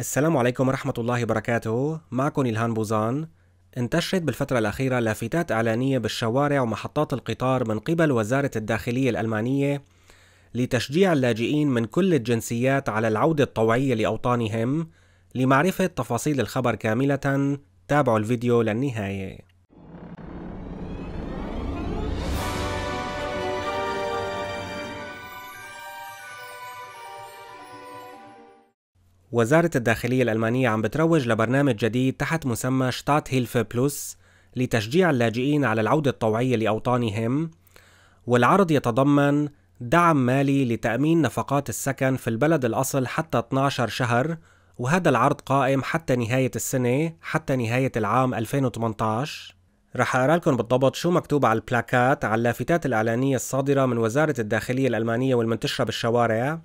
السلام عليكم ورحمة الله وبركاته معكم إلهان بوزان انتشرت بالفترة الأخيرة لافتات إعلانية بالشوارع ومحطات القطار من قبل وزارة الداخلية الألمانية لتشجيع اللاجئين من كل الجنسيات على العودة الطوعية لأوطانهم لمعرفة تفاصيل الخبر كاملة تابعوا الفيديو للنهاية وزارة الداخلية الألمانية عم بتروج لبرنامج جديد تحت مسمى شتات هيلف بلس لتشجيع اللاجئين على العودة الطوعية لأوطانهم والعرض يتضمن دعم مالي لتأمين نفقات السكن في البلد الأصل حتى 12 شهر وهذا العرض قائم حتى نهاية السنة حتى نهاية العام 2018 رح أقرأ لكم بالضبط شو مكتوب على البلاكات على اللافتات الإعلانية الصادرة من وزارة الداخلية الألمانية والمنتشرة بالشوارع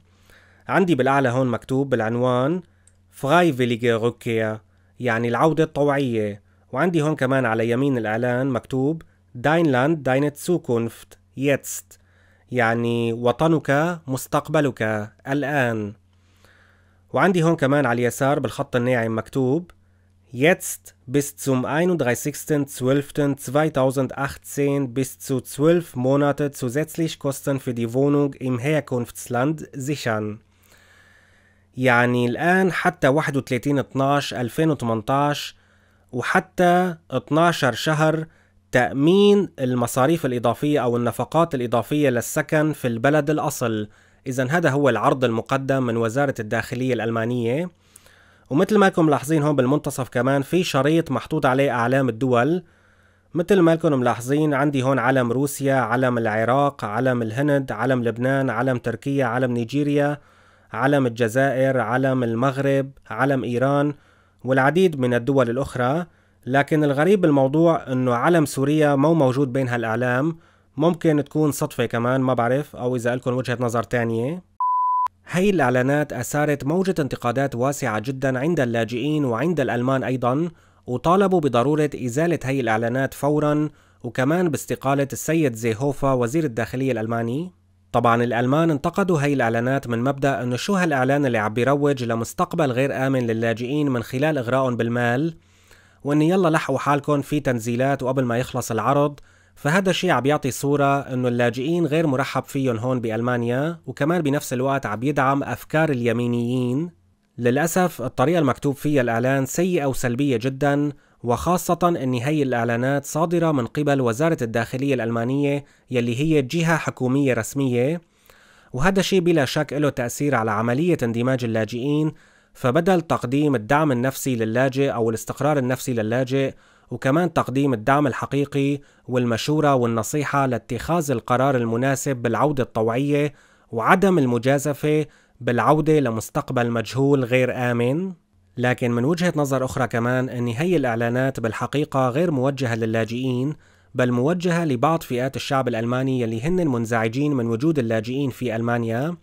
عندي بالأعلى هون مكتوب بالعنوان فرايفيليجي روكيا يعني العودة الطوعية وعندي هون كمان على يمين الإعلان مكتوب داينلاند داينة سوكونفت يتست يعني وطنك مستقبلك الآن وعندي هون كمان على اليسار بالخط الناعم مكتوب Jetzt bis zum 31.12.2018 bis zu 12 Monate zusätzlich Kosten für die Wohnung im Herkunftsland sichern. يعني الآن حتى 31 12 2018 وحتى 12 شهر تأمين المصاريف الإضافية أو النفقات الإضافية للسكن في البلد الأصل إذا هذا هو العرض المقدم من وزارة الداخلية الألمانية ومثل ما لكم ملاحظين هون بالمنتصف كمان في شريط محطوط عليه أعلام الدول مثل ما لكم ملاحظين عندي هون علم روسيا علم العراق علم الهند علم لبنان علم تركيا علم نيجيريا علم الجزائر علم المغرب علم إيران والعديد من الدول الأخرى لكن الغريب بالموضوع أنه علم سوريا مو موجود بين هالأعلام ممكن تكون صدفة كمان ما بعرف أو إذا لكم وجهة نظر تانية هي الإعلانات أثارت موجة انتقادات واسعة جدا عند اللاجئين وعند الألمان أيضا وطالبوا بضرورة إزالة هي الإعلانات فورا وكمان باستقالة السيد زيهوفا وزير الداخلية الألماني طبعا الألمان انتقدوا هاي الإعلانات من مبدأ أنه شو هالإعلان اللي عم بيروج لمستقبل غير آمن للاجئين من خلال إغراءهم بالمال وأن يلا لحقوا حالكم في تنزيلات وقبل ما يخلص العرض فهذا الشيء عم بيعطي صورة أنه اللاجئين غير مرحب فيهم هون بألمانيا وكمان بنفس الوقت عم يدعم أفكار اليمينيين للأسف الطريقة المكتوب فيها الإعلان سيئة وسلبية جدا وخاصة أن هي الإعلانات صادرة من قبل وزارة الداخلية الألمانية يلي هي جهة حكومية رسمية وهذا الشيء بلا شك له تأثير على عملية اندماج اللاجئين فبدل تقديم الدعم النفسي للاجئ أو الاستقرار النفسي للاجئ وكمان تقديم الدعم الحقيقي والمشورة والنصيحة لاتخاذ القرار المناسب بالعودة الطوعية وعدم المجازفة بالعودة لمستقبل مجهول غير آمن لكن من وجهة نظر أخرى كمان أن هي الإعلانات بالحقيقة غير موجهة للاجئين بل موجهة لبعض فئات الشعب الألماني يلي هن منزعجين من وجود اللاجئين في ألمانيا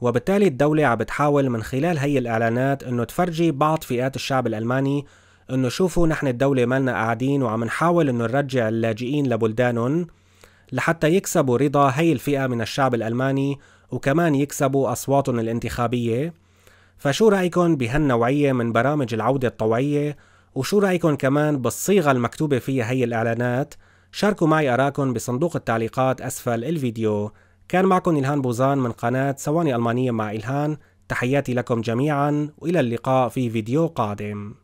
وبالتالي الدولة عم بتحاول من خلال هي الإعلانات أنه تفرجي بعض فئات الشعب الألماني أنه شوفوا نحن الدولة مالنا قاعدين وعم نحاول أنه نرجع اللاجئين لبلدانهم لحتى يكسبوا رضا هي الفئة من الشعب الألماني وكمان يكسبوا أصواتهم الانتخابية فشو رأيكم بهالنوعية من برامج العودة الطوعية وشو رأيكم كمان بالصيغة المكتوبة فيها هي الإعلانات شاركوا معي أراكن بصندوق التعليقات أسفل الفيديو كان معكم إلهان بوزان من قناة سواني ألمانية مع إلهان تحياتي لكم جميعا وإلى اللقاء في فيديو قادم